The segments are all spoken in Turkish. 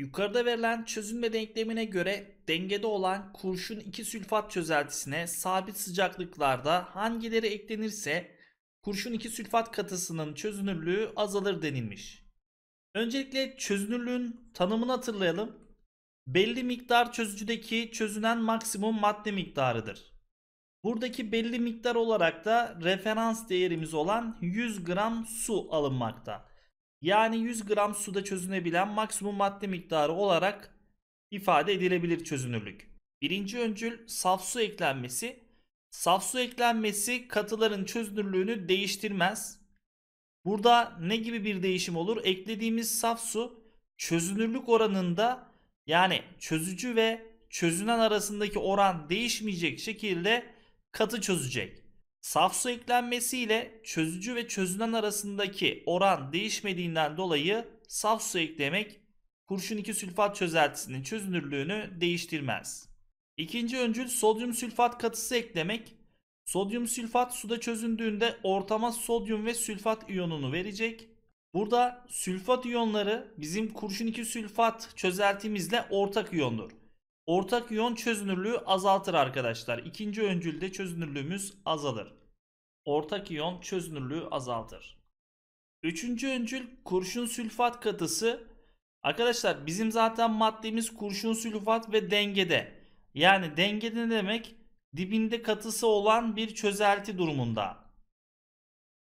Yukarıda verilen çözünme denklemine göre dengede olan kurşun 2 sülfat çözeltisine sabit sıcaklıklarda hangileri eklenirse kurşun 2 sülfat katısının çözünürlüğü azalır denilmiş. Öncelikle çözünürlüğün tanımını hatırlayalım. Belli miktar çözücüdeki çözünen maksimum madde miktarıdır. Buradaki belli miktar olarak da referans değerimiz olan 100 gram su alınmakta. Yani 100 gram suda çözünebilen maksimum madde miktarı olarak ifade edilebilir çözünürlük. Birinci öncül saf su eklenmesi. Saf su eklenmesi katıların çözünürlüğünü değiştirmez. Burada ne gibi bir değişim olur? Eklediğimiz saf su çözünürlük oranında yani çözücü ve çözünen arasındaki oran değişmeyecek şekilde katı çözecek. Saf su eklenmesiyle çözücü ve çözünen arasındaki oran değişmediğinden dolayı saf su eklemek kurşun 2 sülfat çözeltisinin çözünürlüğünü değiştirmez. İkinci öncül sodyum sülfat katısı eklemek Sodyum sülfat suda çözündüğünde ortama sodyum ve sülfat iyonunu verecek. Burada sülfat iyonları bizim kurşun 2 sülfat çözeltimizle ortak iyondur. Ortak iyon çözünürlüğü azaltır arkadaşlar. İkinci öncülde çözünürlüğümüz azalır ortak iyon çözünürlüğü azaltır. Üçüncü öncül kurşun sülfat katısı. Arkadaşlar bizim zaten maddemiz kurşun sülfat ve dengede. Yani dengede ne demek? Dibinde katısı olan bir çözelti durumunda.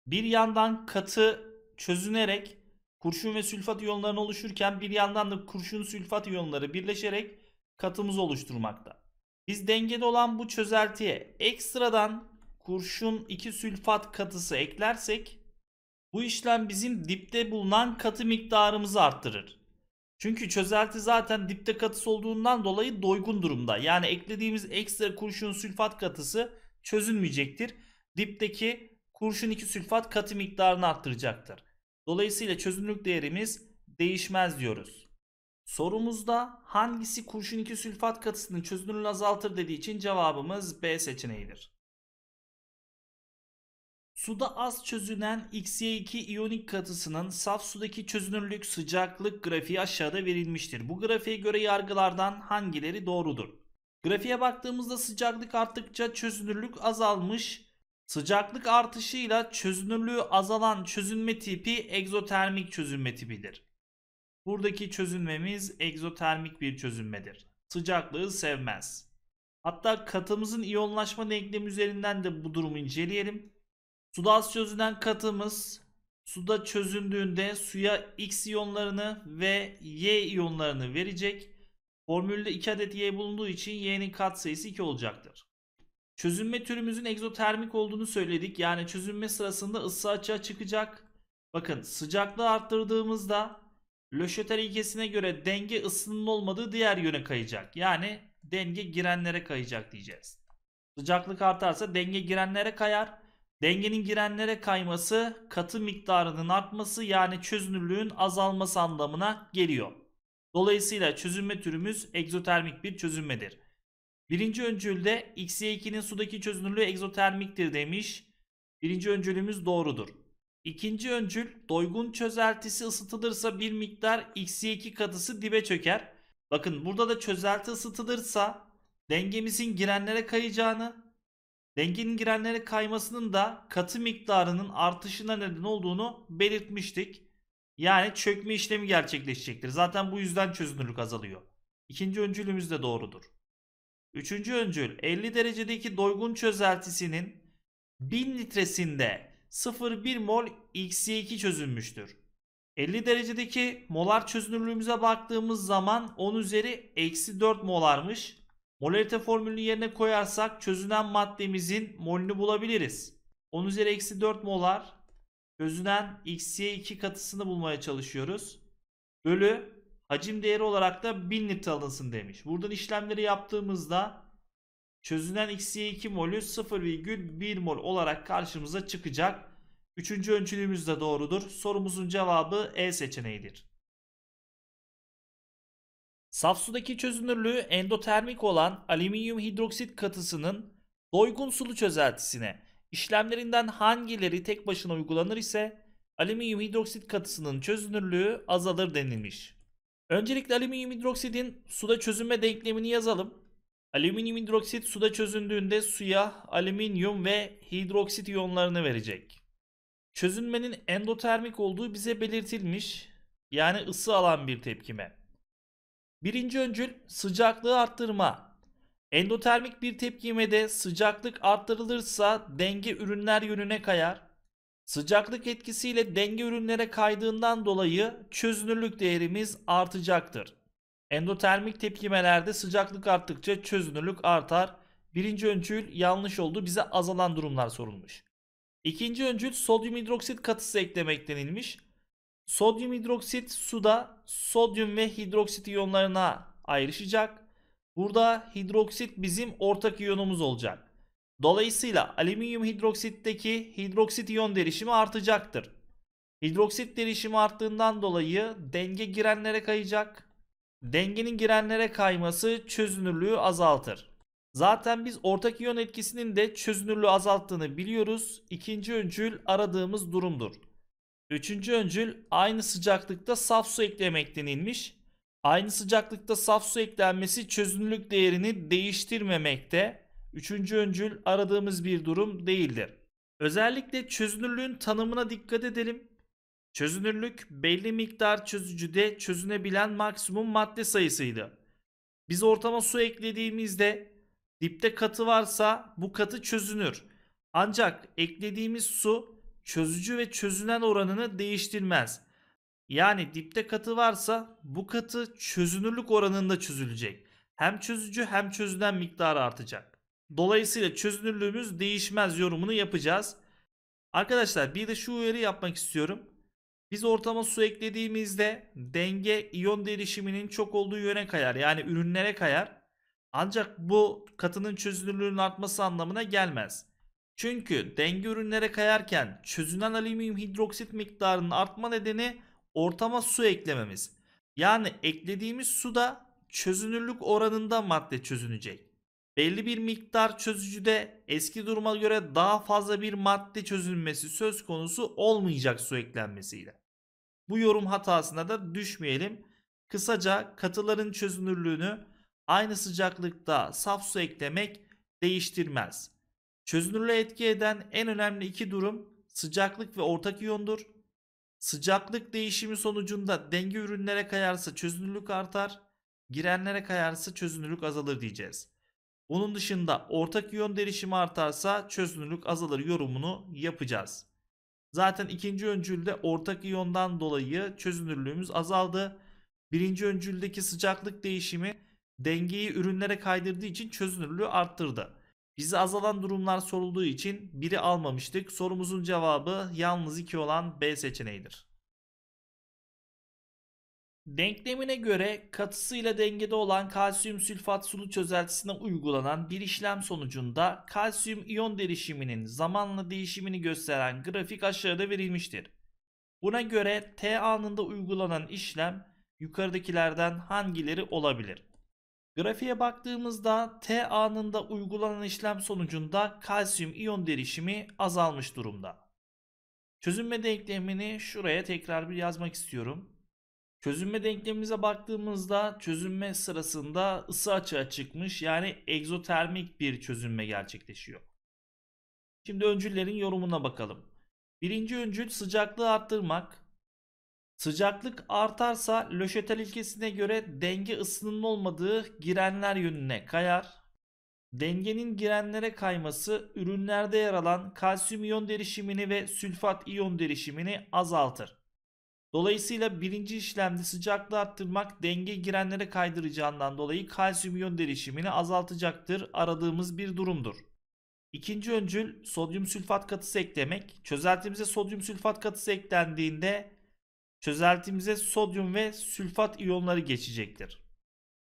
Bir yandan katı çözünerek kurşun ve sülfat iyonlarının oluşurken bir yandan da kurşun sülfat iyonları birleşerek katımızı oluşturmakta. Biz dengede olan bu çözeltiye ekstradan kurşun 2 sülfat katısı eklersek bu işlem bizim dipte bulunan katı miktarımızı arttırır. Çünkü çözelti zaten dipte katısı olduğundan dolayı doygun durumda. Yani eklediğimiz ekstra kurşun sülfat katısı çözülmeyecektir. Dipteki kurşun 2 sülfat katı miktarını arttıracaktır. Dolayısıyla çözünürlük değerimiz değişmez diyoruz. Sorumuzda hangisi kurşun 2 sülfat katısının çözünürlüğünü azaltır dediği için cevabımız B seçeneğidir. Suda az çözünen XY2 iyonik katısının saf sudaki çözünürlük sıcaklık grafiği aşağıda verilmiştir. Bu grafiğe göre yargılardan hangileri doğrudur? Grafiğe baktığımızda sıcaklık arttıkça çözünürlük azalmış. Sıcaklık artışıyla çözünürlüğü azalan çözünme tipi egzotermik çözünme tipidir. Buradaki çözünmemiz egzotermik bir çözünmedir. Sıcaklığı sevmez. Hatta katımızın iyonlaşma denklemi üzerinden de bu durumu inceleyelim. Suda çözünen katımız suda çözündüğünde suya X iyonlarını ve Y iyonlarını verecek. Formülde 2 adet Y bulunduğu için Y'nin katsayısı 2 olacaktır. Çözünme türümüzün egzotermik olduğunu söyledik. Yani çözünme sırasında ısı açığa çıkacak. Bakın sıcaklığı arttırdığımızda Löşeter ilkesine göre denge ısının olmadığı diğer yöne kayacak. Yani denge girenlere kayacak diyeceğiz. Sıcaklık artarsa denge girenlere kayar. Dengenin girenlere kayması katı miktarının artması yani çözünürlüğün azalması anlamına geliyor. Dolayısıyla çözünme türümüz egzotermik bir çözünmedir. Birinci öncülde XY2'nin sudaki çözünürlüğü egzotermiktir demiş. Birinci öncülümüz doğrudur. İkinci öncül doygun çözeltisi ısıtılırsa bir miktar XY2 katısı dibe çöker. Bakın burada da çözelti ısıtılırsa dengemizin girenlere kayacağını Dengenin girenlere kaymasının da katı miktarının artışına neden olduğunu belirtmiştik. Yani çökme işlemi gerçekleşecektir. Zaten bu yüzden çözünürlük azalıyor. İkinci öncülümüz de doğrudur. Üçüncü öncül 50 derecedeki doygun çözeltisinin 1000 litresinde 0,1 mol XY2 çözülmüştür. 50 derecedeki molar çözünürlüğümüze baktığımız zaman 10 üzeri eksi 4 molarmış. Molarite formülünü yerine koyarsak çözünen maddemizin molünü bulabiliriz. 10 üzeri eksi 4 molar çözünen x'ye 2 katısını bulmaya çalışıyoruz. Bölü hacim değeri olarak da 1000 litre alınsın demiş. Buradan işlemleri yaptığımızda çözünen x'ye 2 molü 0,1 mol olarak karşımıza çıkacak. Üçüncü ölçülüğümüz de doğrudur. Sorumuzun cevabı E seçeneğidir. Saf sudaki çözünürlüğü endotermik olan alüminyum hidroksit katısının doygun sulu çözeltisine işlemlerinden hangileri tek başına uygulanır ise alüminyum hidroksit katısının çözünürlüğü azalır denilmiş. Öncelikle alüminyum hidroksidin suda çözünme denklemini yazalım. Alüminyum hidroksit suda çözündüğünde suya alüminyum ve hidroksit iyonlarını verecek. Çözünmenin endotermik olduğu bize belirtilmiş yani ısı alan bir tepkime. Birinci öncül sıcaklığı arttırma. Endotermik bir tepkimede sıcaklık arttırılırsa denge ürünler yönüne kayar. Sıcaklık etkisiyle denge ürünlere kaydığından dolayı çözünürlük değerimiz artacaktır. Endotermik tepkimelerde sıcaklık arttıkça çözünürlük artar. Birinci öncül yanlış oldu bize azalan durumlar sorulmuş. İkinci öncül sodyum hidroksit katısı eklemek denilmiş. Sodyum hidroksit suda sodyum ve hidroksit iyonlarına ayrışacak. Burada hidroksit bizim ortak iyonumuz olacak. Dolayısıyla alüminyum hidroksitteki hidroksit iyon derişimi artacaktır. Hidroksit derişimi arttığından dolayı denge girenlere kayacak. Dengenin girenlere kayması çözünürlüğü azaltır. Zaten biz ortak iyon etkisinin de çözünürlüğü azalttığını biliyoruz. İkinci öncül aradığımız durumdur. Üçüncü öncül aynı sıcaklıkta saf su eklemek denilmiş. Aynı sıcaklıkta saf su eklenmesi çözünürlük değerini değiştirmemekte. Üçüncü öncül aradığımız bir durum değildir. Özellikle çözünürlüğün tanımına dikkat edelim. Çözünürlük belli miktar çözücüde çözünebilen maksimum madde sayısıydı. Biz ortama su eklediğimizde dipte katı varsa bu katı çözünür. Ancak eklediğimiz su çözücü ve çözünen oranını değiştirmez. Yani dipte katı varsa bu katı çözünürlük oranında çözülecek. Hem çözücü hem çözünen miktarı artacak. Dolayısıyla çözünürlüğümüz değişmez yorumunu yapacağız. Arkadaşlar bir de şu uyarı yapmak istiyorum. Biz ortama su eklediğimizde denge iyon derişiminin çok olduğu yöne kayar. Yani ürünlere kayar. Ancak bu katının çözünürlüğünün artması anlamına gelmez. Çünkü denge ürünlere kayarken çözünen alüminyum hidroksit miktarının artma nedeni ortama su eklememiz. Yani eklediğimiz suda çözünürlük oranında madde çözünecek. Belli bir miktar çözücüde eski duruma göre daha fazla bir madde çözünmesi söz konusu olmayacak su eklenmesiyle. Bu yorum hatasına da düşmeyelim. Kısaca katıların çözünürlüğünü aynı sıcaklıkta saf su eklemek değiştirmez. Çözünürlüğe etki eden en önemli iki durum sıcaklık ve ortak iyondur. Sıcaklık değişimi sonucunda denge ürünlere kayarsa çözünürlük artar, girenlere kayarsa çözünürlük azalır diyeceğiz. Onun dışında ortak iyon derişimi artarsa çözünürlük azalır yorumunu yapacağız. Zaten ikinci öncülde ortak iyondan dolayı çözünürlüğümüz azaldı. Birinci öncüldeki sıcaklık değişimi dengeyi ürünlere kaydırdığı için çözünürlüğü arttırdı. Bize azalan durumlar sorulduğu için biri almamıştık. Sorumuzun cevabı yalnız 2 olan B seçeneğidir. Denklemine göre katısıyla dengede olan kalsiyum sülfat sulu çözeltisine uygulanan bir işlem sonucunda kalsiyum iyon derişiminin zamanla değişimini gösteren grafik aşağıda verilmiştir. Buna göre T anında uygulanan işlem yukarıdakilerden hangileri olabilir? Grafiğe baktığımızda T anında uygulanan işlem sonucunda kalsiyum iyon derişimi azalmış durumda. Çözünme denklemini şuraya tekrar bir yazmak istiyorum. Çözünme denklemimize baktığımızda çözünme sırasında ısı açığa çıkmış yani egzotermik bir çözünme gerçekleşiyor. Şimdi öncüllerin yorumuna bakalım. Birinci öncül sıcaklığı arttırmak, Sıcaklık artarsa Löşetel ilkesine göre denge ısının olmadığı girenler yönüne kayar. Dengenin girenlere kayması ürünlerde yer alan kalsiyum iyon derişimini ve sülfat iyon derişimini azaltır. Dolayısıyla birinci işlemde sıcaklığı arttırmak denge girenlere kaydıracağından dolayı kalsiyum iyon derişimini azaltacaktır aradığımız bir durumdur. İkinci öncül sodyum sülfat katısı eklemek. Çözeltimize sodyum sülfat katısı eklendiğinde çözeltimize sodyum ve sülfat iyonları geçecektir.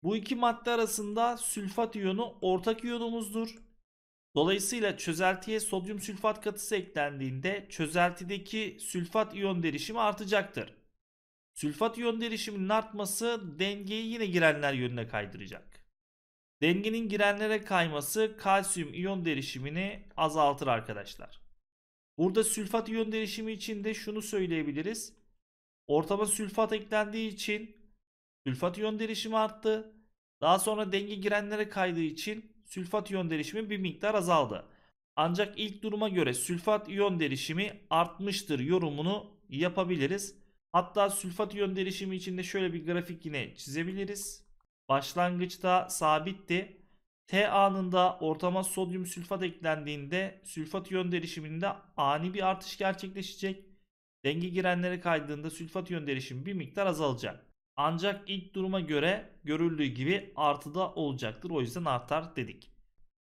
Bu iki madde arasında sülfat iyonu ortak iyonumuzdur. Dolayısıyla çözeltiye sodyum sülfat katısı eklendiğinde çözeltideki sülfat iyon derişimi artacaktır. Sülfat iyon derişiminin artması dengeyi yine girenler yönüne kaydıracak. Dengenin girenlere kayması kalsiyum iyon derişimini azaltır arkadaşlar. Burada sülfat iyon derişimi için de şunu söyleyebiliriz. Ortama sülfat eklendiği için sülfat iyon derişimi arttı. Daha sonra denge girenlere kaydığı için sülfat iyon derişimi bir miktar azaldı. Ancak ilk duruma göre sülfat iyon derişimi artmıştır yorumunu yapabiliriz. Hatta sülfat iyon derişimi içinde şöyle bir grafik yine çizebiliriz. Başlangıçta sabitti. T anında ortama sodyum sülfat eklendiğinde sülfat iyon derişiminde ani bir artış gerçekleşecek. Denge girenlere kaydığında sülfat yön derişimi bir miktar azalacak. Ancak ilk duruma göre görüldüğü gibi artıda olacaktır. O yüzden artar dedik.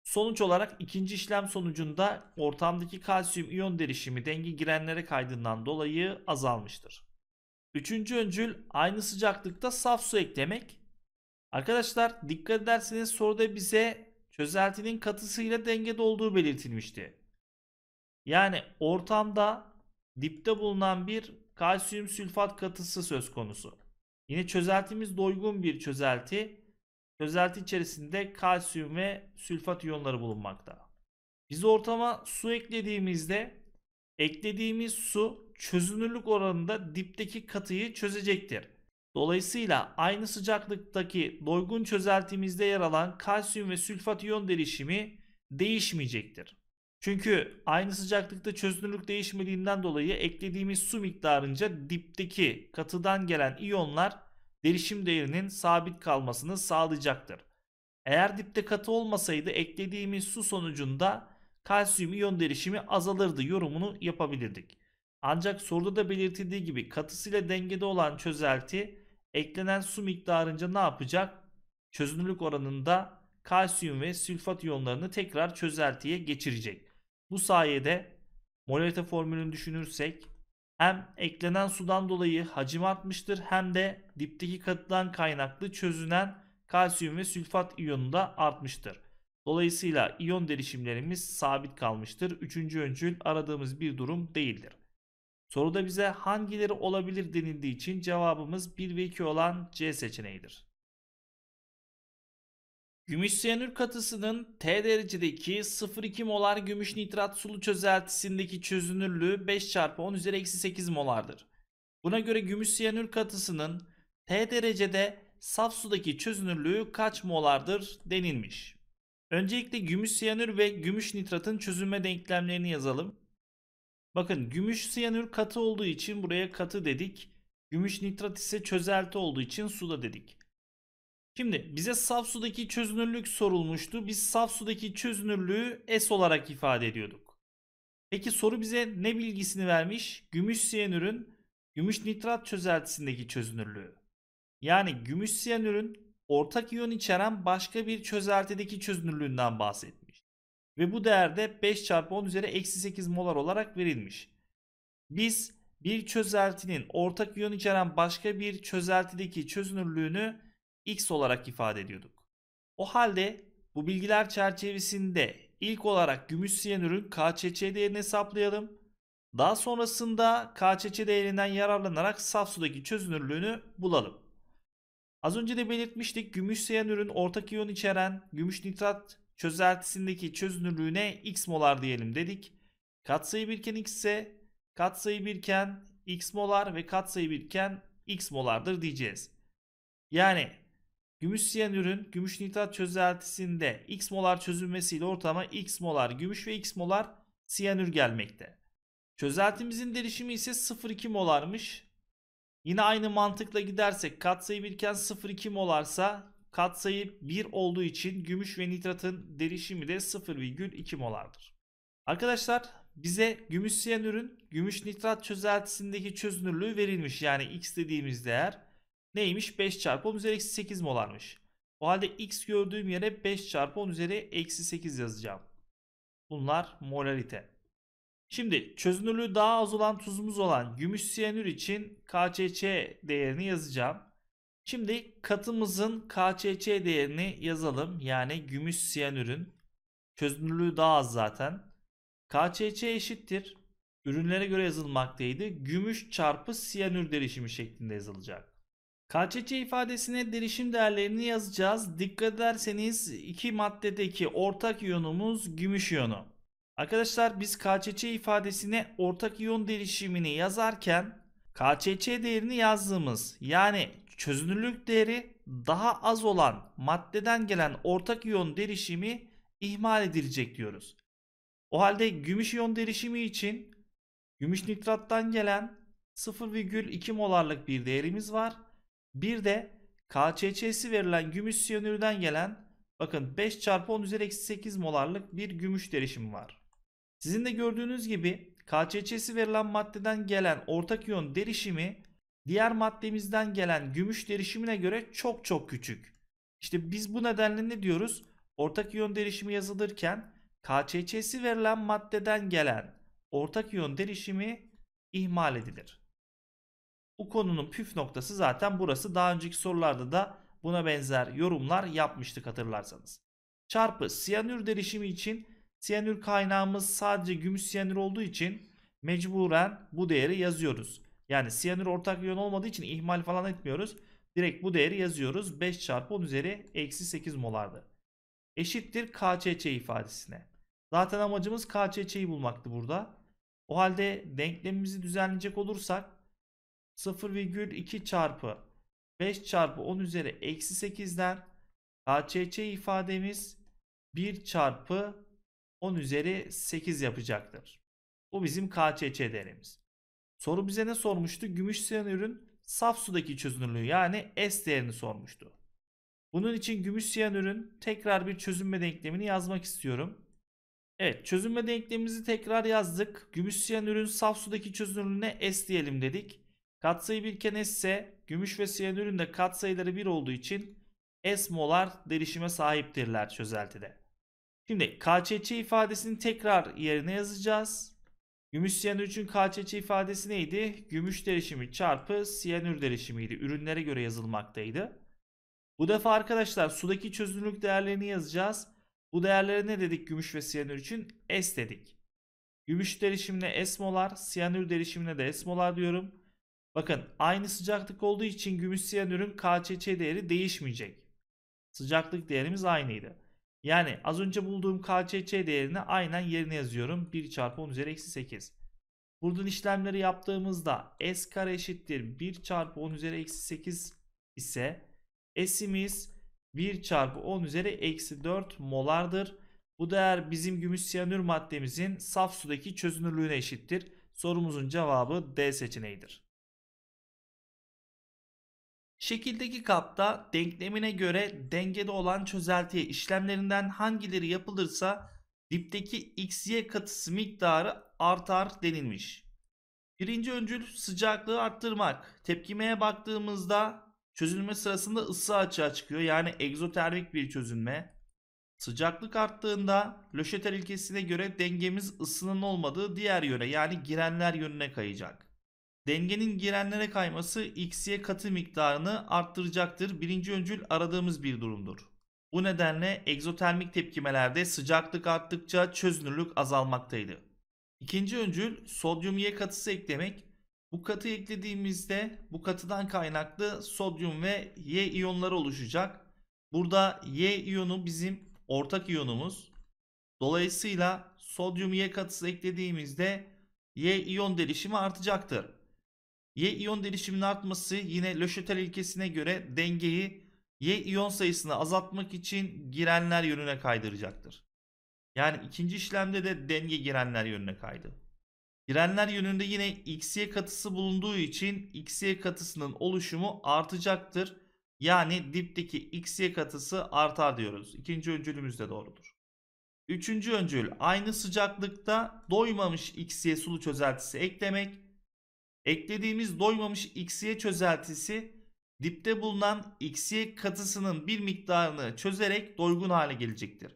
Sonuç olarak ikinci işlem sonucunda ortamdaki kalsiyum iyon derişimi denge girenlere kaydından dolayı azalmıştır. Üçüncü öncül aynı sıcaklıkta saf su eklemek. Arkadaşlar dikkat ederseniz soruda bize çözeltinin katısıyla dengede olduğu belirtilmişti. Yani ortamda dipte bulunan bir kalsiyum sülfat katısı söz konusu. Yine çözeltimiz doygun bir çözelti. Çözelti içerisinde kalsiyum ve sülfat iyonları bulunmakta. Biz ortama su eklediğimizde eklediğimiz su çözünürlük oranında dipteki katıyı çözecektir. Dolayısıyla aynı sıcaklıktaki doygun çözeltimizde yer alan kalsiyum ve sülfat iyon derişimi değişmeyecektir. Çünkü aynı sıcaklıkta çözünürlük değişmediğinden dolayı eklediğimiz su miktarınca dipteki katıdan gelen iyonlar derişim değerinin sabit kalmasını sağlayacaktır. Eğer dipte katı olmasaydı eklediğimiz su sonucunda kalsiyum iyon derişimi azalırdı yorumunu yapabilirdik. Ancak soruda da belirtildiği gibi katısıyla dengede olan çözelti eklenen su miktarınca ne yapacak? Çözünürlük oranında kalsiyum ve sülfat iyonlarını tekrar çözeltiye geçirecek. Bu sayede molarite formülünü düşünürsek hem eklenen sudan dolayı hacim artmıştır hem de dipteki katıdan kaynaklı çözünen kalsiyum ve sülfat iyonu da artmıştır. Dolayısıyla iyon derişimlerimiz sabit kalmıştır. Üçüncü öncül aradığımız bir durum değildir. Soruda bize hangileri olabilir denildiği için cevabımız 1 ve 2 olan C seçeneğidir. Gümüş siyanür katısının T derecedeki 0,2 molar gümüş nitrat sulu çözeltisindeki çözünürlüğü 5 çarpı 10 üzeri eksi 8 molardır. Buna göre gümüş siyanür katısının T derecede saf sudaki çözünürlüğü kaç molardır denilmiş. Öncelikle gümüş siyanür ve gümüş nitratın çözünme denklemlerini yazalım. Bakın gümüş siyanür katı olduğu için buraya katı dedik. Gümüş nitrat ise çözelti olduğu için suda dedik. Şimdi bize saf sudaki çözünürlük sorulmuştu. Biz saf sudaki çözünürlüğü S olarak ifade ediyorduk. Peki soru bize ne bilgisini vermiş? Gümüş siyanürün gümüş nitrat çözeltisindeki çözünürlüğü. Yani gümüş siyanürün ortak iyon içeren başka bir çözeltideki çözünürlüğünden bahsetmiş. Ve bu değerde 5 çarpı 10 üzeri eksi 8 molar olarak verilmiş. Biz bir çözeltinin ortak iyon içeren başka bir çözeltideki çözünürlüğünü x olarak ifade ediyorduk. O halde bu bilgiler çerçevesinde ilk olarak gümüş siyanürün KÇÇ değerini hesaplayalım. Daha sonrasında KÇÇ değerinden yararlanarak saf sudaki çözünürlüğünü bulalım. Az önce de belirtmiştik gümüş siyanürün ortak iyon içeren gümüş nitrat çözeltisindeki çözünürlüğüne x molar diyelim dedik. Katsayı birken x ise katsayı birken x molar ve katsayı birken x molardır diyeceğiz. Yani Gümüş siyanürün gümüş nitrat çözeltisinde X molar çözülmesiyle ortama X molar gümüş ve X molar siyanür gelmekte. Çözeltimizin derişimi ise 0,2 molarmış. Yine aynı mantıkla gidersek katsayı birken 0,2 molarsa katsayı 1 olduğu için gümüş ve nitratın derişimi de 0,2 molardır. Arkadaşlar bize gümüş siyanürün gümüş nitrat çözeltisindeki çözünürlüğü verilmiş. Yani X dediğimiz değer Neymiş? 5 çarpı 10 üzeri eksi 8 molarmış. O halde x gördüğüm yere 5 çarpı 10 üzeri eksi 8 yazacağım. Bunlar molarite. Şimdi çözünürlüğü daha az olan tuzumuz olan gümüş siyanür için KÇÇ değerini yazacağım. Şimdi katımızın KÇÇ değerini yazalım. Yani gümüş siyanürün çözünürlüğü daha az zaten. KÇÇ eşittir. Ürünlere göre yazılmaktaydı. Gümüş çarpı siyanür derişimi şeklinde yazılacak. KÇC ifadesine derişim değerlerini yazacağız. Dikkat ederseniz iki maddedeki ortak iyonumuz gümüş iyonu. Arkadaşlar biz KÇC ifadesine ortak iyon derişimini yazarken KÇC değerini yazdığımız yani çözünürlük değeri daha az olan maddeden gelen ortak iyon derişimi ihmal edilecek diyoruz. O halde gümüş iyon derişimi için gümüş nitrattan gelen 0,2 molarlık bir değerimiz var bir de KÇÇ'si verilen gümüş siyanürden gelen bakın 5 çarpı 10 üzeri eksi 8 molarlık bir gümüş derişimi var. Sizin de gördüğünüz gibi KÇÇ'si verilen maddeden gelen ortak iyon derişimi diğer maddemizden gelen gümüş derişimine göre çok çok küçük. İşte biz bu nedenle ne diyoruz? Ortak iyon derişimi yazılırken KÇÇ'si verilen maddeden gelen ortak iyon derişimi ihmal edilir. Bu konunun püf noktası zaten burası. Daha önceki sorularda da buna benzer yorumlar yapmıştık hatırlarsanız. Çarpı siyanür derişimi için siyanür kaynağımız sadece gümüş siyanür olduğu için mecburen bu değeri yazıyoruz. Yani siyanür ortak yön olmadığı için ihmal falan etmiyoruz. Direkt bu değeri yazıyoruz. 5 çarpı 10 üzeri eksi 8 molardı. Eşittir KÇÇ ifadesine. Zaten amacımız KÇÇ'yi bulmaktı burada. O halde denklemimizi düzenleyecek olursak 0,2 çarpı 5 çarpı 10 üzeri eksi 8'den KÇÇ ifademiz 1 çarpı 10 üzeri 8 yapacaktır. Bu bizim KÇÇ değerimiz. Soru bize ne sormuştu? Gümüş siyanürün saf sudaki çözünürlüğü yani S değerini sormuştu. Bunun için gümüş siyanürün tekrar bir çözünme denklemini yazmak istiyorum. Evet çözünme denklemimizi tekrar yazdık. Gümüş siyanürün saf sudaki çözünürlüğüne S diyelim dedik. Katsayı birken S ise gümüş ve siyanürün de katsayıları 1 olduğu için S molar derişime sahiptirler çözeltide. Şimdi KÇC ifadesini tekrar yerine yazacağız. Gümüş siyanür için KÇC ifadesi neydi? Gümüş derişimi çarpı siyanür derişimiydi. Ürünlere göre yazılmaktaydı. Bu defa arkadaşlar sudaki çözünürlük değerlerini yazacağız. Bu değerlere ne dedik gümüş ve siyanür için? S dedik. Gümüş derişimine S molar, siyanür derişimine de S molar diyorum. Bakın aynı sıcaklık olduğu için gümüş siyanürün KÇÇ değeri değişmeyecek. Sıcaklık değerimiz aynıydı. Yani az önce bulduğum KÇÇ değerini aynen yerine yazıyorum. 1 çarpı 10 üzeri eksi 8. Buradan işlemleri yaptığımızda S kare eşittir 1 çarpı 10 üzeri eksi 8 ise S'imiz 1 çarpı 10 üzeri eksi 4 molardır. Bu değer bizim gümüş siyanür maddemizin saf sudaki çözünürlüğüne eşittir. Sorumuzun cevabı D seçeneğidir. Şekildeki kapta denklemine göre dengede olan çözeltiye işlemlerinden hangileri yapılırsa dipteki xy katısı miktarı artar denilmiş. Birinci öncül sıcaklığı arttırmak. Tepkimeye baktığımızda çözülme sırasında ısı açığa çıkıyor. Yani egzotermik bir çözünme. Sıcaklık arttığında Löşeter ilkesine göre dengemiz ısının olmadığı diğer yöne yani girenler yönüne kayacak. Dengenin girenlere kayması x'ye katı miktarını arttıracaktır. Birinci öncül aradığımız bir durumdur. Bu nedenle egzotermik tepkimelerde sıcaklık arttıkça çözünürlük azalmaktaydı. İkinci öncül sodyum y katısı eklemek. Bu katı eklediğimizde bu katıdan kaynaklı sodyum ve y iyonları oluşacak. Burada y iyonu bizim ortak iyonumuz. Dolayısıyla sodyum y katısı eklediğimizde y iyon delişimi artacaktır. Y iyon delişiminin artması yine Löşetel ilkesine göre dengeyi Y iyon sayısını azaltmak için girenler yönüne kaydıracaktır. Yani ikinci işlemde de denge girenler yönüne kaydı. Girenler yönünde yine XY katısı bulunduğu için XY katısının oluşumu artacaktır. Yani dipteki XY katısı artar diyoruz. İkinci öncülümüz de doğrudur. Üçüncü öncül aynı sıcaklıkta doymamış XY sulu çözeltisi eklemek Eklediğimiz doymamış x'ye çözeltisi dipte bulunan x'ye katısının bir miktarını çözerek doygun hale gelecektir.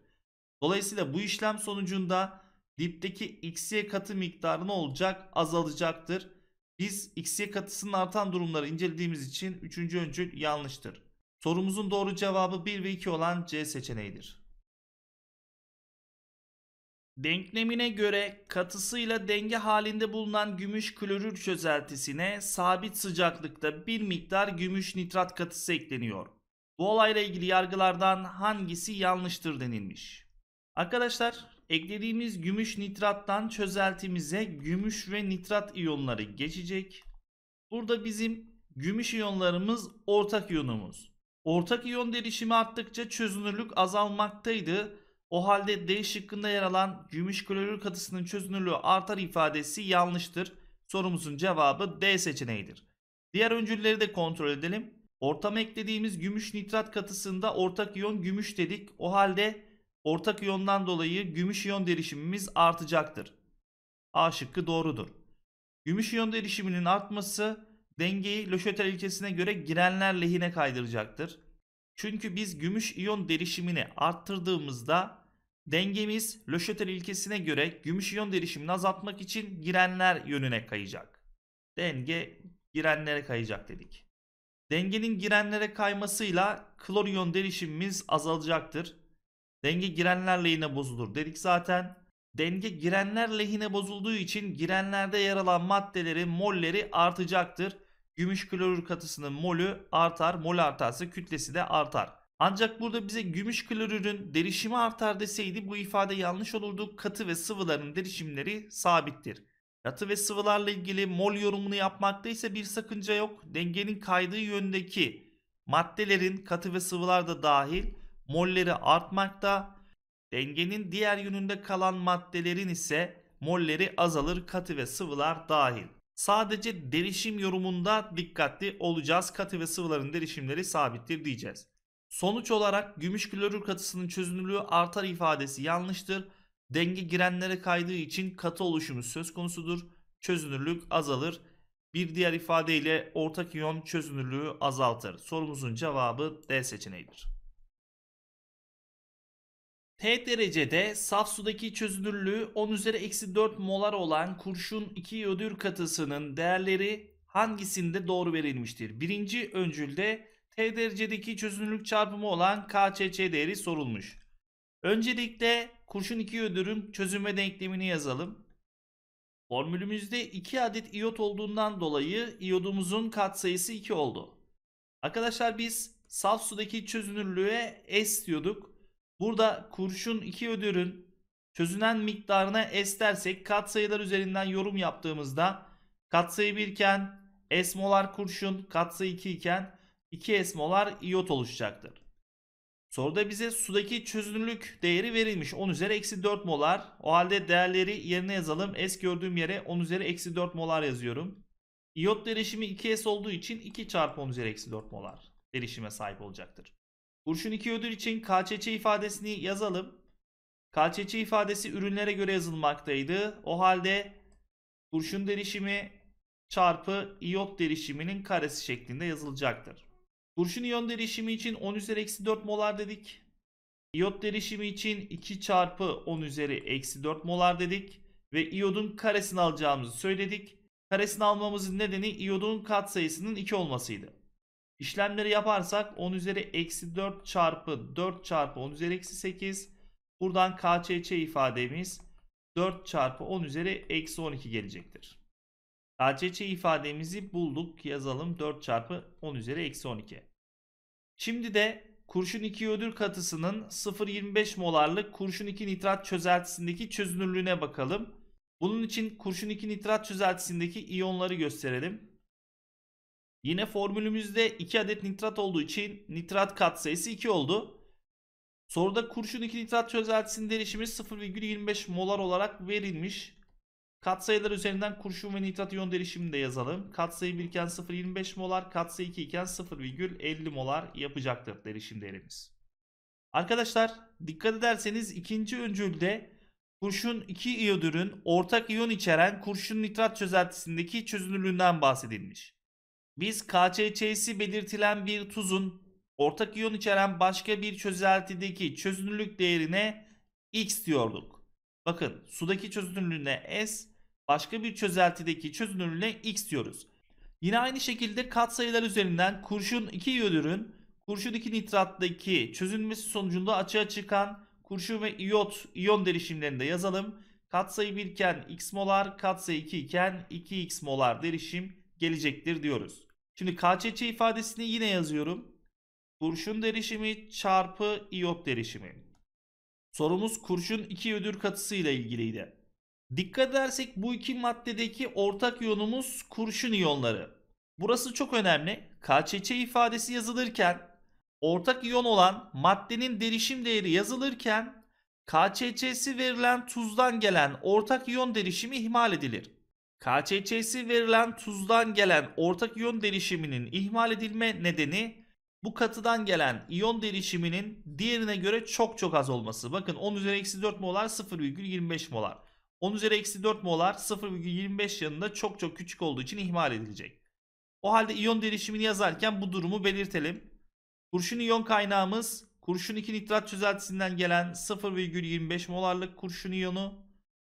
Dolayısıyla bu işlem sonucunda dipteki x'ye katı miktarı ne olacak? Azalacaktır. Biz x'ye katısının artan durumları incelediğimiz için 3. öncül yanlıştır. Sorumuzun doğru cevabı 1 ve 2 olan C seçeneğidir. Denklemine göre katısıyla denge halinde bulunan gümüş klorür çözeltisine sabit sıcaklıkta bir miktar gümüş nitrat katısı ekleniyor. Bu olayla ilgili yargılardan hangisi yanlıştır denilmiş. Arkadaşlar eklediğimiz gümüş nitrattan çözeltimize gümüş ve nitrat iyonları geçecek. Burada bizim gümüş iyonlarımız ortak iyonumuz. Ortak iyon derişimi arttıkça çözünürlük azalmaktaydı. O halde D şıkkında yer alan gümüş klorür katısının çözünürlüğü artar ifadesi yanlıştır. Sorumuzun cevabı D seçeneğidir. Diğer öncülleri de kontrol edelim. Ortama eklediğimiz gümüş nitrat katısında ortak iyon gümüş dedik. O halde ortak iyondan dolayı gümüş iyon derişimimiz artacaktır. A şıkkı doğrudur. Gümüş iyon derişiminin artması dengeyi Löşetel ilkesine göre girenler lehine kaydıracaktır. Çünkü biz gümüş iyon derişimini arttırdığımızda Dengemiz Löşeter ilkesine göre gümüş iyon derişimini azaltmak için girenler yönüne kayacak. Denge girenlere kayacak dedik. Dengenin girenlere kaymasıyla klor iyon derişimimiz azalacaktır. Denge girenler lehine bozulur dedik zaten. Denge girenler lehine bozulduğu için girenlerde yer alan maddelerin molleri artacaktır. Gümüş klorür katısının molü artar, mol artarsa kütlesi de artar. Ancak burada bize gümüş klorürün derişimi artar deseydi bu ifade yanlış olurdu. Katı ve sıvıların derişimleri sabittir. Katı ve sıvılarla ilgili mol yorumunu yapmakta ise bir sakınca yok. Dengenin kaydığı yöndeki maddelerin katı ve sıvılar da dahil molleri artmakta. Dengenin diğer yönünde kalan maddelerin ise molleri azalır katı ve sıvılar dahil. Sadece derişim yorumunda dikkatli olacağız. Katı ve sıvıların derişimleri sabittir diyeceğiz. Sonuç olarak gümüş klorür katısının çözünürlüğü artar ifadesi yanlıştır. Denge girenlere kaydığı için katı oluşumu söz konusudur. Çözünürlük azalır. Bir diğer ifadeyle ortak iyon çözünürlüğü azaltır. Sorumuzun cevabı D seçeneğidir. T derecede saf sudaki çözünürlüğü 10 üzeri eksi 4 molar olan kurşun 2 iyodür katısının değerleri hangisinde doğru verilmiştir? Birinci öncülde T derecedeki çözünürlük çarpımı olan KÇÇ değeri sorulmuş. Öncelikle kurşun 2 ödürüm çözünme denklemini yazalım. Formülümüzde 2 adet iyot olduğundan dolayı iyodumuzun katsayısı 2 oldu. Arkadaşlar biz saf sudaki çözünürlüğe S diyorduk. Burada kurşun 2 ödürün çözünen miktarına S dersek katsayılar üzerinden yorum yaptığımızda katsayı 1 iken S molar kurşun katsayı 2 iken 2S molar iot oluşacaktır. Soruda bize sudaki çözünürlük değeri verilmiş. 10 üzeri eksi 4 molar. O halde değerleri yerine yazalım. S gördüğüm yere 10 üzeri eksi 4 molar yazıyorum. İyot derişimi 2S olduğu için 2 çarpı 10 üzeri eksi 4 molar derişime sahip olacaktır. Kurşun 2 ödül için KÇÇ ifadesini yazalım. KÇÇ ifadesi ürünlere göre yazılmaktaydı. O halde kurşun derişimi çarpı iot derişiminin karesi şeklinde yazılacaktır. Kurşun iyon derişimi için 10 üzeri eksi 4 molar dedik. İyot derişimi için 2 çarpı 10 üzeri eksi 4 molar dedik. Ve iyodun karesini alacağımızı söyledik. Karesini almamızın nedeni iyodun katsayısının 2 olmasıydı. İşlemleri yaparsak 10 üzeri eksi 4 çarpı 4 çarpı 10 üzeri eksi 8. Buradan KCC ifademiz 4 çarpı 10 üzeri eksi 12 gelecektir. KCC ifademizi bulduk yazalım 4 çarpı 10 üzeri eksi 12. Şimdi de kurşun 2 yodür katısının 0.25 molarlık kurşun 2 nitrat çözeltisindeki çözünürlüğüne bakalım. Bunun için kurşun 2 nitrat çözeltisindeki iyonları gösterelim. Yine formülümüzde 2 adet nitrat olduğu için nitrat katsayısı 2 oldu. Soruda kurşun 2 nitrat çözeltisinin derişimi 0,25 molar olarak verilmiş. Katsayılar üzerinden kurşun ve nitrat iyon derişimini de yazalım. Katsayı 1 iken 0.25 molar, katsayı 2 iken 0,50 molar yapacaktır derişim değerimiz. Arkadaşlar dikkat ederseniz ikinci öncülde kurşun 2 iyodürün ortak iyon içeren kurşun nitrat çözeltisindeki çözünürlüğünden bahsedilmiş. Biz KÇÇ'si belirtilen bir tuzun ortak iyon içeren başka bir çözeltideki çözünürlük değerine X diyorduk. Bakın sudaki çözünürlüğüne S, başka bir çözeltideki çözünürlüğe x diyoruz. Yine aynı şekilde katsayılar üzerinden kurşun 2 iyodürün kurşun 2 nitrattaki çözünmesi sonucunda açığa çıkan kurşun ve iyot iyon derişimlerini de yazalım. Katsayı 1 iken x molar, katsayı 2 iken 2x molar derişim gelecektir diyoruz. Şimdi KCC ifadesini yine yazıyorum. Kurşun derişimi çarpı iyot derişimi. Sorumuz kurşun 2 ödür katısı ile ilgiliydi. Dikkat edersek bu iki maddedeki ortak iyonumuz kurşun iyonları. Burası çok önemli. KÇÇ ifadesi yazılırken ortak iyon olan maddenin derişim değeri yazılırken KÇÇ'si verilen tuzdan gelen ortak iyon derişimi ihmal edilir. KÇÇ'si verilen tuzdan gelen ortak iyon derişiminin ihmal edilme nedeni bu katıdan gelen iyon derişiminin diğerine göre çok çok az olması. Bakın 10 üzeri eksi 4 molar 0,25 molar. 10 üzeri eksi 4 molar 0,25 yanında çok çok küçük olduğu için ihmal edilecek. O halde iyon derişimini yazarken bu durumu belirtelim. Kurşun iyon kaynağımız kurşun 2 nitrat çözeltisinden gelen 0,25 molarlık kurşun iyonu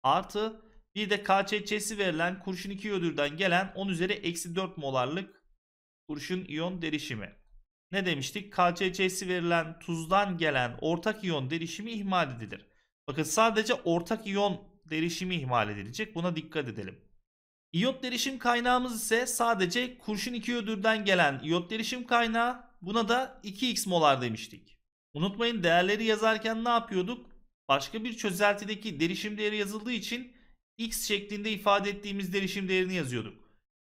artı bir de KÇÇ'si verilen kurşun 2 iyodürden gelen 10 üzeri eksi 4 molarlık kurşun iyon derişimi. Ne demiştik? KÇÇ'si verilen tuzdan gelen ortak iyon derişimi ihmal edilir. Bakın sadece ortak iyon derişimi ihmal edilecek. Buna dikkat edelim. İyot derişim kaynağımız ise sadece kurşun 2 iyodürden gelen iyot derişim kaynağı. Buna da 2x molar demiştik. Unutmayın değerleri yazarken ne yapıyorduk? Başka bir çözeltideki derişim değeri yazıldığı için x şeklinde ifade ettiğimiz derişim değerini yazıyorduk.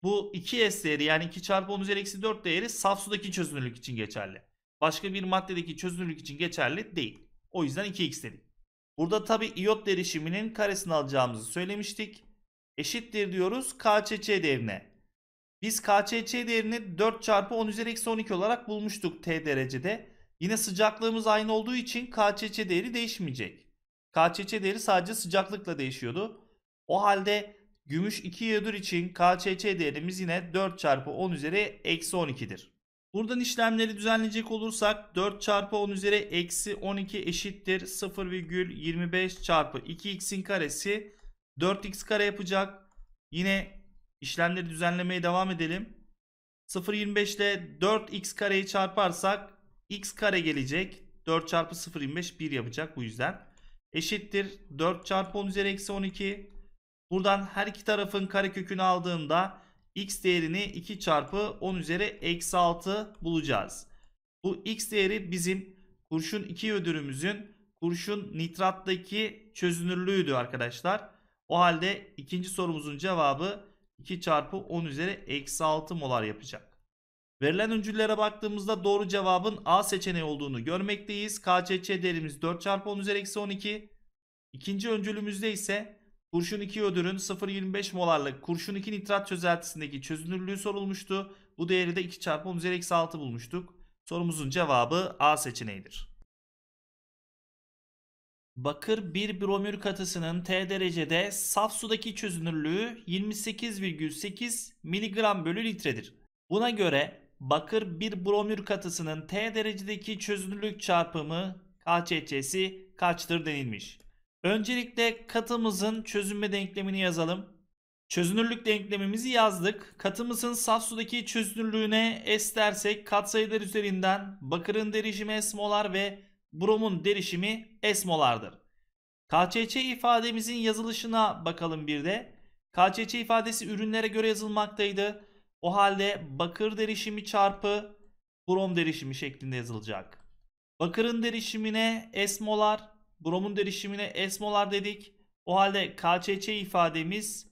Bu 2s değeri yani 2 çarpı 10 üzeri eksi 4 değeri saf sudaki çözünürlük için geçerli. Başka bir maddedeki çözünürlük için geçerli değil. O yüzden 2x dedik. Burada tabi iot derişiminin karesini alacağımızı söylemiştik. Eşittir diyoruz KÇC değerine. Biz KÇC değerini 4 çarpı 10 üzeri eksi 12 olarak bulmuştuk T derecede. Yine sıcaklığımız aynı olduğu için KÇC değeri değişmeyecek. KÇC değeri sadece sıcaklıkla değişiyordu. O halde gümüş 2 iyodür için KÇC değerimiz yine 4 çarpı 10 üzeri eksi 12'dir. Buradan işlemleri düzenleyecek olursak 4 çarpı 10 üzeri eksi 12 eşittir 0,25 çarpı 2x'in karesi 4x kare yapacak. Yine işlemleri düzenlemeye devam edelim. 0,25 ile 4x kareyi çarparsak x kare gelecek. 4 çarpı 0,25 1 yapacak bu yüzden. Eşittir 4 çarpı 10 üzeri eksi 12. Buradan her iki tarafın karekökünü aldığında, x değerini 2 çarpı 10 üzeri eksi 6 bulacağız. Bu x değeri bizim kurşun 2 ödülümüzün kurşun nitrattaki çözünürlüğüydü arkadaşlar. O halde ikinci sorumuzun cevabı 2 çarpı 10 üzeri eksi 6 molar yapacak. Verilen öncüllere baktığımızda doğru cevabın A seçeneği olduğunu görmekteyiz. KÇÇ değerimiz 4 çarpı 10 üzeri eksi 12. İkinci öncülümüzde ise Kurşun 2 ödürün 0.25 molarlık kurşun 2 nitrat çözeltisindeki çözünürlüğü sorulmuştu. Bu değeri de 2 çarpı 10 üzeri eksi 6 bulmuştuk. Sorumuzun cevabı A seçeneğidir. Bakır 1 bromür katısının T derecede saf sudaki çözünürlüğü 28,8 mg bölü litredir. Buna göre bakır 1 bromür katısının T derecedeki çözünürlük çarpımı KÇÇ'si kaçtır denilmiş. Öncelikle katımızın çözünme denklemini yazalım. Çözünürlük denklemimizi yazdık. Katımızın saf sudaki çözünürlüğüne S dersek katsayılar üzerinden bakırın derişimi S molar ve bromun derişimi S molardır. KÇÇ ifademizin yazılışına bakalım bir de. KÇÇ ifadesi ürünlere göre yazılmaktaydı. O halde bakır derişimi çarpı brom derişimi şeklinde yazılacak. Bakırın derişimine S molar, Bromun derişimine esmolar dedik. O halde KÇÇ ifademiz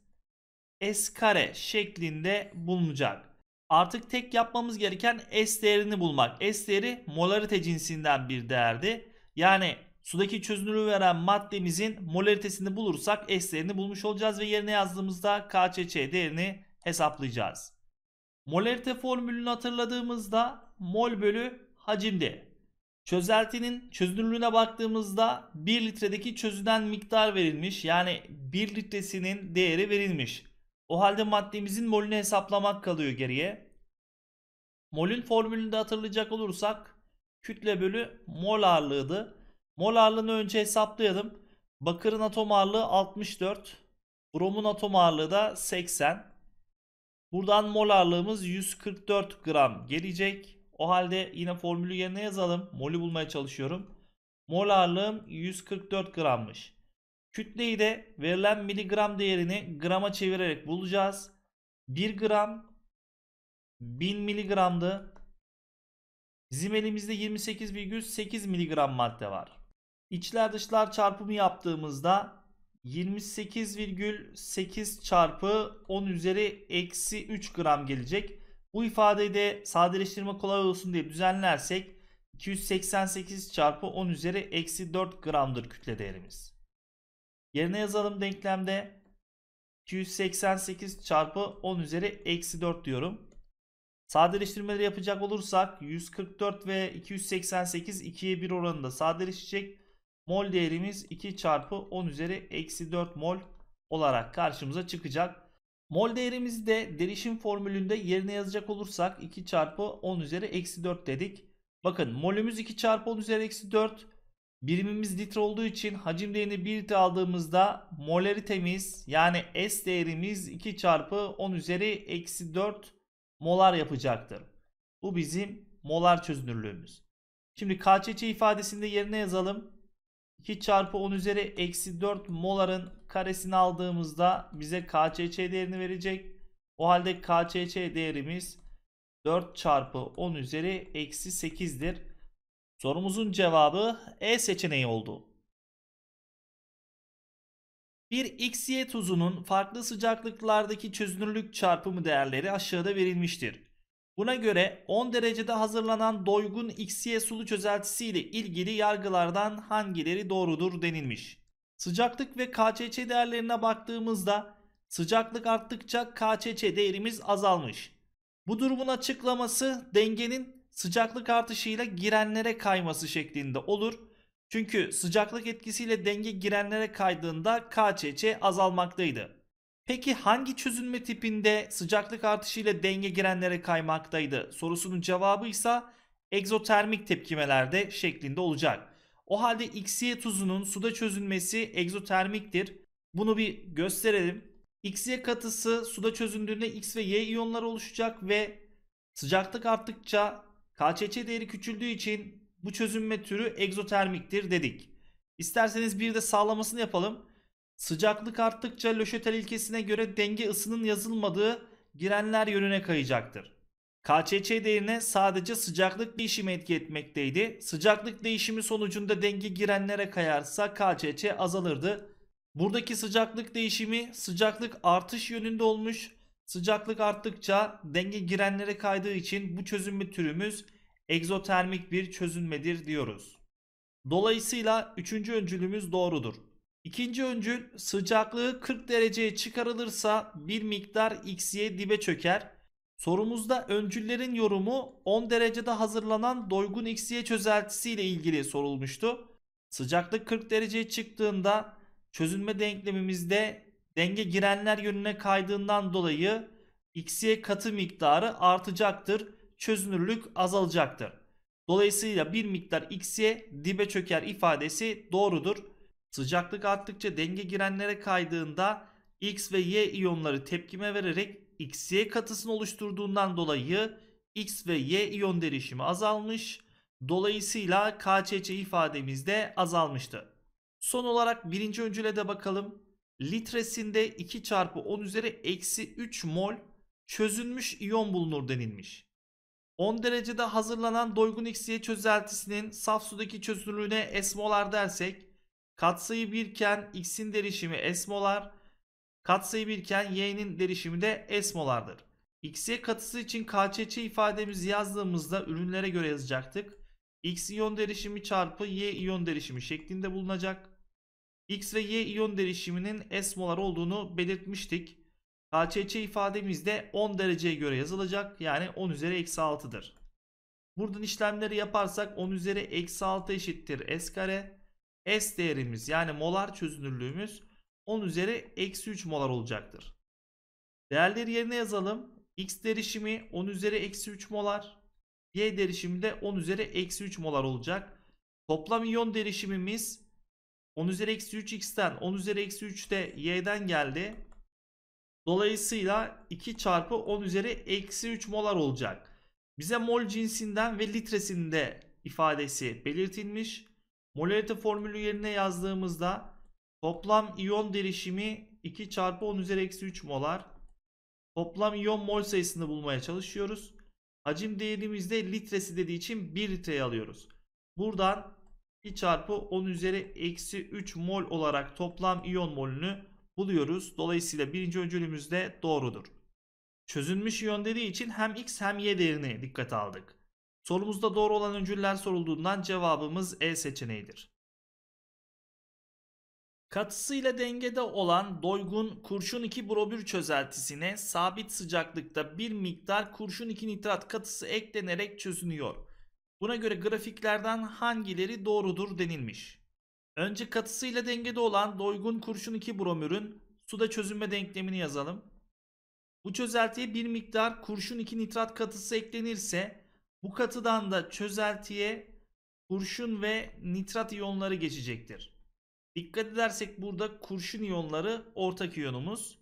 S kare şeklinde bulunacak. Artık tek yapmamız gereken S değerini bulmak. S değeri molarite cinsinden bir değerdi. Yani sudaki çözünürlüğü veren maddemizin molaritesini bulursak S değerini bulmuş olacağız ve yerine yazdığımızda KÇÇ değerini hesaplayacağız. Molarite formülünü hatırladığımızda mol bölü hacimdi. Çözeltinin çözünürlüğüne baktığımızda 1 litredeki çözünen miktar verilmiş. Yani 1 litresinin değeri verilmiş. O halde maddemizin molünü hesaplamak kalıyor geriye. Molün formülünü de hatırlayacak olursak kütle bölü mol ağırlığıydı. Mol ağırlığını önce hesaplayalım. Bakırın atom ağırlığı 64. Bromun atom ağırlığı da 80. Buradan mol ağırlığımız 144 gram gelecek. O halde yine formülü yerine yazalım. Mol'ü bulmaya çalışıyorum. Mol ağırlığım 144 grammış. Kütleyi de verilen miligram değerini grama çevirerek bulacağız. 1 gram 1000 miligramdı. Bizim elimizde 28,8 miligram madde var. İçler dışlar çarpımı yaptığımızda 28,8 çarpı 10 üzeri eksi 3 gram gelecek. Bu ifadeyi de sadeleştirme kolay olsun diye düzenlersek 288 çarpı 10 üzeri eksi 4 gramdır kütle değerimiz. Yerine yazalım denklemde 288 çarpı 10 üzeri eksi 4 diyorum. Sadeleştirmeleri yapacak olursak 144 ve 288 2'ye 1 oranında sadeleşecek. Mol değerimiz 2 çarpı 10 üzeri eksi 4 mol olarak karşımıza çıkacak. Mol değerimizi de derişim formülünde yerine yazacak olursak 2 çarpı 10 üzeri eksi 4 dedik. Bakın molümüz 2 çarpı 10 üzeri eksi 4. Birimimiz litre olduğu için hacim değerini 1 litre aldığımızda molaritemiz yani S değerimiz 2 çarpı 10 üzeri eksi 4 molar yapacaktır. Bu bizim molar çözünürlüğümüz. Şimdi KÇÇ ifadesinde yerine yazalım. 2 çarpı 10 üzeri eksi 4 moların karesini aldığımızda bize KCC değerini verecek. O halde KCC değerimiz 4 çarpı 10 üzeri eksi 8'dir. Sorumuzun cevabı E seçeneği oldu. Bir XY tuzunun farklı sıcaklıklardaki çözünürlük çarpımı değerleri aşağıda verilmiştir. Buna göre 10 derecede hazırlanan doygun XY sulu çözeltisi ile ilgili yargılardan hangileri doğrudur denilmiş. Sıcaklık ve KÇÇ değerlerine baktığımızda sıcaklık arttıkça KÇÇ değerimiz azalmış. Bu durumun açıklaması dengenin sıcaklık artışıyla girenlere kayması şeklinde olur. Çünkü sıcaklık etkisiyle denge girenlere kaydığında KÇÇ azalmaktaydı. Peki hangi çözünme tipinde sıcaklık artışıyla denge girenlere kaymaktaydı? Sorusunun cevabı ise egzotermik tepkimelerde şeklinde olacak. O halde Xy tuzunun suda çözünmesi egzotermiktir. Bunu bir gösterelim. Xy katısı suda çözündüğünde X ve Y iyonları oluşacak ve sıcaklık arttıkça KÇC değeri küçüldüğü için bu çözünme türü egzotermiktir dedik. İsterseniz bir de sağlamasını yapalım. Sıcaklık arttıkça Le Löşetel ilkesine göre denge ısının yazılmadığı girenler yönüne kayacaktır. KÇÇ değerine sadece sıcaklık değişimi etki etmekteydi. Sıcaklık değişimi sonucunda denge girenlere kayarsa KÇÇ azalırdı. Buradaki sıcaklık değişimi sıcaklık artış yönünde olmuş. Sıcaklık arttıkça denge girenlere kaydığı için bu çözünme türümüz egzotermik bir çözünmedir diyoruz. Dolayısıyla üçüncü öncülümüz doğrudur. İkinci öncül sıcaklığı 40 dereceye çıkarılırsa bir miktar x'ye dibe çöker. Sorumuzda öncüllerin yorumu 10 derecede hazırlanan doygun eksiye çözeltisi ile ilgili sorulmuştu. Sıcaklık 40 dereceye çıktığında çözünme denklemimizde denge girenler yönüne kaydığından dolayı x'ye katı miktarı artacaktır. Çözünürlük azalacaktır. Dolayısıyla bir miktar x'ye dibe çöker ifadesi doğrudur. Sıcaklık arttıkça denge girenlere kaydığında x ve y iyonları tepkime vererek xy katısını oluşturduğundan dolayı x ve y iyon derişimi azalmış. Dolayısıyla KÇÇ ifademiz de azalmıştı. Son olarak birinci öncüle de bakalım. Litresinde 2 çarpı 10 üzeri eksi 3 mol çözünmüş iyon bulunur denilmiş. 10 derecede hazırlanan doygun xy çözeltisinin saf sudaki çözünürlüğüne S molar dersek katsayı 1 iken x'in derişimi S molar Katsayı birken y'nin derişimi de s molardır. x'ye katısı için kçç ifademizi yazdığımızda ürünlere göre yazacaktık. x iyon derişimi çarpı y iyon derişimi şeklinde bulunacak. x ve y iyon derişiminin s molar olduğunu belirtmiştik. kçç ifademiz de 10 dereceye göre yazılacak yani 10 üzeri eksi 6'dır. Buradan işlemleri yaparsak 10 üzeri eksi 6 eşittir s kare. S değerimiz yani molar çözünürlüğümüz 10 üzeri eksi 3 molar olacaktır. Değerleri yerine yazalım. X derişimi 10 üzeri eksi 3 molar. Y derişimi de 10 üzeri eksi 3 molar olacak. Toplam iyon derişimimiz 10 üzeri eksi 3 x'ten 10 üzeri eksi 3 de y'den geldi. Dolayısıyla 2 çarpı 10 üzeri eksi 3 molar olacak. Bize mol cinsinden ve litresinde ifadesi belirtilmiş. Molarite formülü yerine yazdığımızda Toplam iyon derişimi 2 çarpı 10 üzeri eksi 3 molar. Toplam iyon mol sayısını bulmaya çalışıyoruz. Hacim değerimizde litresi dediği için 1 litreyi alıyoruz. Buradan 2 çarpı 10 üzeri eksi 3 mol olarak toplam iyon molünü buluyoruz. Dolayısıyla birinci öncülümüz de doğrudur. Çözünmüş iyon dediği için hem x hem y değerini dikkate aldık. Sorumuzda doğru olan öncüller sorulduğundan cevabımız E seçeneğidir. Katısıyla dengede olan doygun kurşun 2 bromür çözeltisine sabit sıcaklıkta bir miktar kurşun 2 nitrat katısı eklenerek çözünüyor. Buna göre grafiklerden hangileri doğrudur denilmiş. Önce katısıyla dengede olan doygun kurşun 2 bromürün suda çözünme denklemini yazalım. Bu çözeltiye bir miktar kurşun 2 nitrat katısı eklenirse bu katıdan da çözeltiye kurşun ve nitrat iyonları geçecektir. Dikkat edersek burada kurşun iyonları ortak iyonumuz.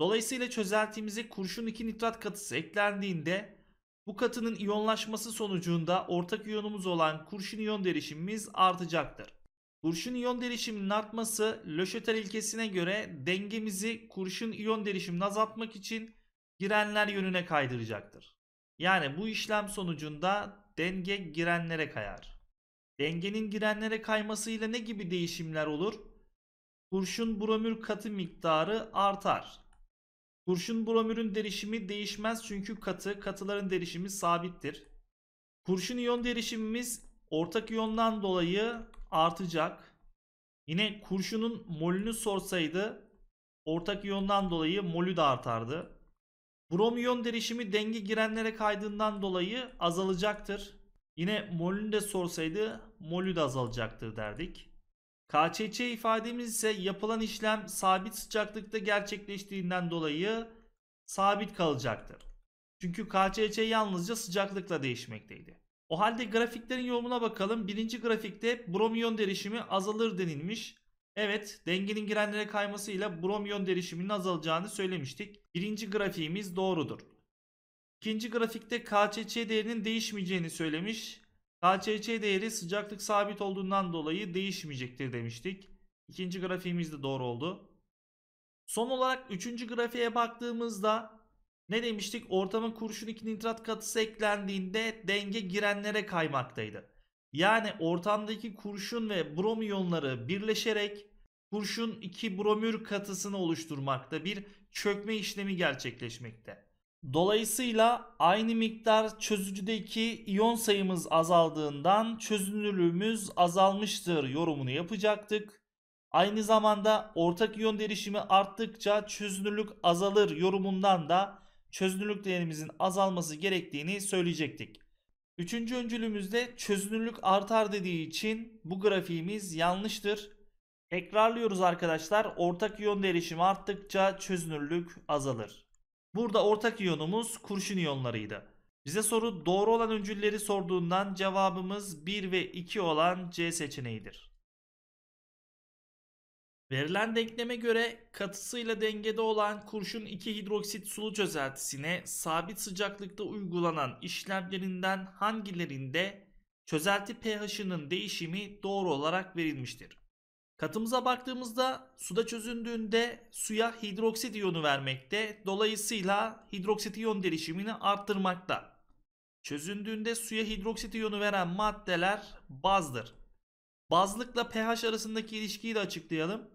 Dolayısıyla çözeltimize kurşun 2 nitrat katısı eklendiğinde bu katının iyonlaşması sonucunda ortak iyonumuz olan kurşun iyon derişimimiz artacaktır. Kurşun iyon derişiminin artması Löşeter ilkesine göre dengemizi kurşun iyon derişimini azaltmak için girenler yönüne kaydıracaktır. Yani bu işlem sonucunda denge girenlere kayar. Dengenin girenlere kaymasıyla ne gibi değişimler olur? Kurşun bromür katı miktarı artar. Kurşun bromürün derişimi değişmez çünkü katı, katıların derişimi sabittir. Kurşun iyon derişimimiz ortak iyondan dolayı artacak. Yine kurşunun molünü sorsaydı ortak iyondan dolayı molü de artardı. Brom iyon derişimi denge girenlere kaydığından dolayı azalacaktır. Yine mol'ünü de sorsaydı mol'ü de azalacaktır derdik. KÇÇ ifademiz ise yapılan işlem sabit sıcaklıkta gerçekleştiğinden dolayı sabit kalacaktır. Çünkü KÇÇ yalnızca sıcaklıkla değişmekteydi. O halde grafiklerin yorumuna bakalım. Birinci grafikte bromyon derişimi azalır denilmiş. Evet dengenin girenlere kaymasıyla bromyon derişiminin azalacağını söylemiştik. Birinci grafiğimiz doğrudur. İkinci grafikte KCC değerinin değişmeyeceğini söylemiş. KCC değeri sıcaklık sabit olduğundan dolayı değişmeyecektir demiştik. İkinci grafiğimiz de doğru oldu. Son olarak üçüncü grafiğe baktığımızda ne demiştik? Ortamın kurşun 2 nitrat katısı eklendiğinde denge girenlere kaymaktaydı. Yani ortamdaki kurşun ve brom bromiyonları birleşerek kurşun 2 bromür katısını oluşturmakta bir çökme işlemi gerçekleşmekte. Dolayısıyla aynı miktar çözücüdeki iyon sayımız azaldığından çözünürlüğümüz azalmıştır yorumunu yapacaktık. Aynı zamanda ortak iyon derişimi arttıkça çözünürlük azalır yorumundan da çözünürlük değerimizin azalması gerektiğini söyleyecektik. Üçüncü öncülümüzde çözünürlük artar dediği için bu grafiğimiz yanlıştır. Tekrarlıyoruz arkadaşlar ortak iyon derişimi arttıkça çözünürlük azalır. Burada ortak iyonumuz kurşun iyonlarıydı. Bize soru doğru olan öncülleri sorduğundan cevabımız 1 ve 2 olan C seçeneğidir. Verilen denkleme göre katısıyla dengede olan kurşun 2 hidroksit sulu çözeltisine sabit sıcaklıkta uygulanan işlemlerinden hangilerinde çözelti pH'ının değişimi doğru olarak verilmiştir? Katımıza baktığımızda suda çözündüğünde suya hidroksit iyonu vermekte. Dolayısıyla hidroksit iyon derişimini arttırmakta. Çözündüğünde suya hidroksit iyonu veren maddeler bazdır. Bazlıkla pH arasındaki ilişkiyi de açıklayalım.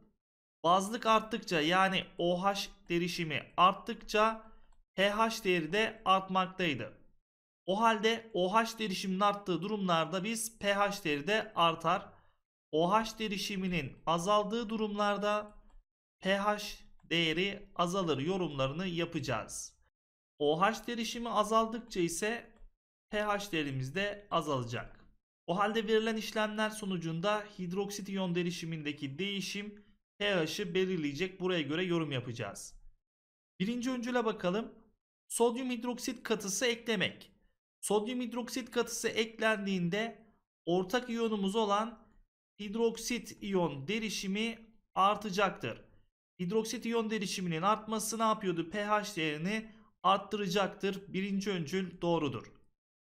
Bazlık arttıkça yani OH derişimi arttıkça pH değeri de artmaktaydı. O halde OH derişiminin arttığı durumlarda biz pH değeri de artar. OH derişiminin azaldığı durumlarda pH değeri azalır yorumlarını yapacağız. OH derişimi azaldıkça ise pH değerimiz de azalacak. O halde verilen işlemler sonucunda hidroksit iyon derişimindeki değişim pH'ı belirleyecek. Buraya göre yorum yapacağız. Birinci öncüle bakalım. Sodyum hidroksit katısı eklemek. Sodyum hidroksit katısı eklendiğinde ortak iyonumuz olan hidroksit iyon derişimi artacaktır. Hidroksit iyon derişiminin artması ne yapıyordu? pH değerini arttıracaktır. Birinci öncül doğrudur.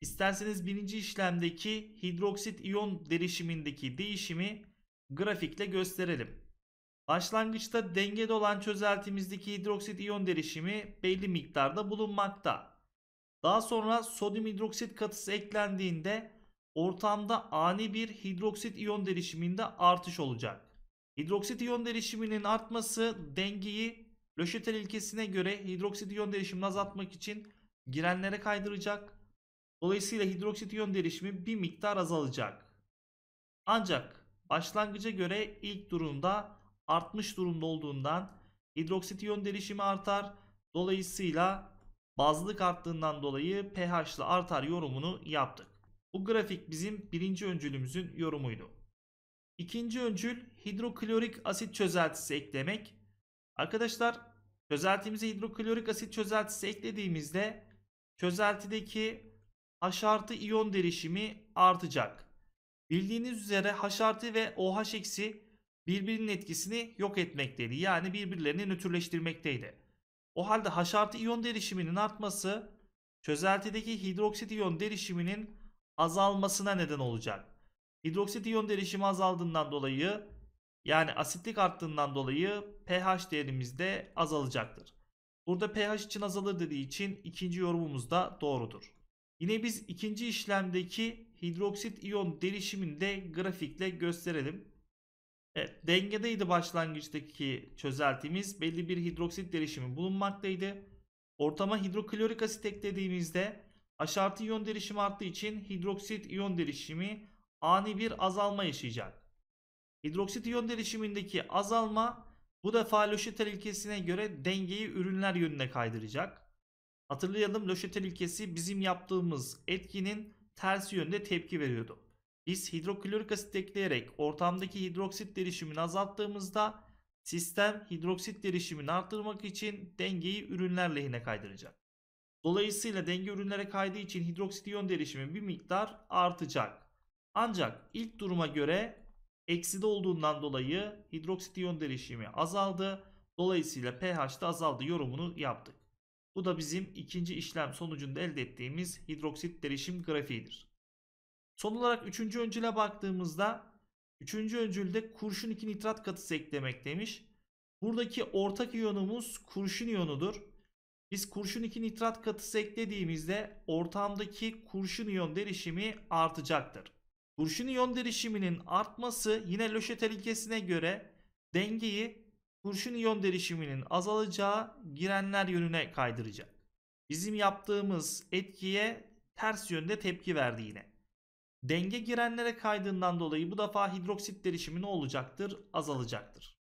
İsterseniz birinci işlemdeki hidroksit iyon derişimindeki değişimi grafikle gösterelim. Başlangıçta dengede olan çözeltimizdeki hidroksit iyon derişimi belli miktarda bulunmakta. Daha sonra sodyum hidroksit katısı eklendiğinde ortamda ani bir hidroksit iyon derişiminde artış olacak. Hidroksit iyon derişiminin artması dengeyi Löşetel ilkesine göre hidroksit iyon derişimini azaltmak için girenlere kaydıracak. Dolayısıyla hidroksit iyon derişimi bir miktar azalacak. Ancak başlangıca göre ilk durumda artmış durumda olduğundan hidroksit iyon derişimi artar. Dolayısıyla bazlık arttığından dolayı pH ile artar yorumunu yaptık. Bu grafik bizim birinci öncülümüzün yorumuydu. İkinci öncül hidroklorik asit çözeltisi eklemek. Arkadaşlar çözeltimize hidroklorik asit çözeltisi eklediğimizde çözeltideki H artı iyon derişimi artacak. Bildiğiniz üzere H artı ve OH eksi birbirinin etkisini yok etmekteydi. Yani birbirlerini nötrleştirmekteydi. O halde H artı iyon derişiminin artması çözeltideki hidroksit iyon derişiminin azalmasına neden olacak. Hidroksit iyon derişimi azaldığından dolayı yani asitlik arttığından dolayı pH değerimiz de azalacaktır. Burada pH için azalır dediği için ikinci yorumumuz da doğrudur. Yine biz ikinci işlemdeki hidroksit iyon derişimini de grafikle gösterelim. Evet, dengedeydi başlangıçtaki çözeltimiz. Belli bir hidroksit derişimi bulunmaktaydı. Ortama hidroklorik asit eklediğimizde Aşartı iyon derişimi arttığı için hidroksit iyon derişimi ani bir azalma yaşayacak. Hidroksit iyon derişimindeki azalma bu defa Löşetel ilkesine göre dengeyi ürünler yönüne kaydıracak. Hatırlayalım Löşetel ilkesi bizim yaptığımız etkinin tersi yönde tepki veriyordu. Biz hidroklorik asit ekleyerek ortamdaki hidroksit derişimini azalttığımızda sistem hidroksit derişimini arttırmak için dengeyi ürünler lehine kaydıracak. Dolayısıyla denge ürünlere kaydığı için hidroksit iyon derişimi bir miktar artacak. Ancak ilk duruma göre ekside olduğundan dolayı hidroksit iyon derişimi azaldı. Dolayısıyla pH de azaldı yorumunu yaptık. Bu da bizim ikinci işlem sonucunda elde ettiğimiz hidroksit derişim grafiğidir. Son olarak üçüncü öncüle baktığımızda üçüncü öncülde kurşun 2 nitrat katısı eklemek demiş. Buradaki ortak iyonumuz kurşun iyonudur. Biz kurşun 2 nitrat katısı eklediğimizde ortamdaki kurşun iyon derişimi artacaktır. Kurşun iyon derişiminin artması yine Löşetel ilkesine göre dengeyi kurşun iyon derişiminin azalacağı girenler yönüne kaydıracak. Bizim yaptığımız etkiye ters yönde tepki verdi yine. Denge girenlere kaydığından dolayı bu defa hidroksit derişimi ne olacaktır? Azalacaktır.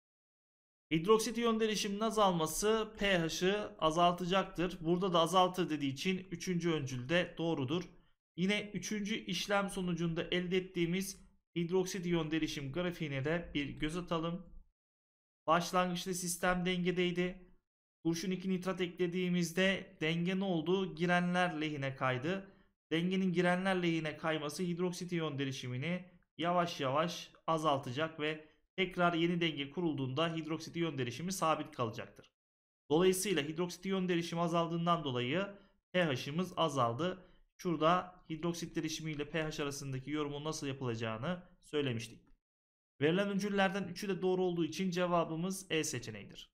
Hidroksit iyon derişiminin azalması pH'ı azaltacaktır. Burada da azaltır dediği için 3. öncülde doğrudur. Yine 3. işlem sonucunda elde ettiğimiz hidroksit iyon derişim grafiğine de bir göz atalım. Başlangıçta sistem dengedeydi. Kurşun 2 nitrat eklediğimizde denge ne oldu? Girenler lehine kaydı. Dengenin girenler lehine kayması hidroksit iyon derişimini yavaş yavaş azaltacak ve Tekrar yeni denge kurulduğunda hidroksiti yön derişimi sabit kalacaktır. Dolayısıyla hidroksiti yön derişimi azaldığından dolayı pH'imiz azaldı. Şurada hidroksit derişimi ile pH arasındaki yorumun nasıl yapılacağını söylemiştik. Verilen öncüllerden üçü de doğru olduğu için cevabımız E seçeneğidir.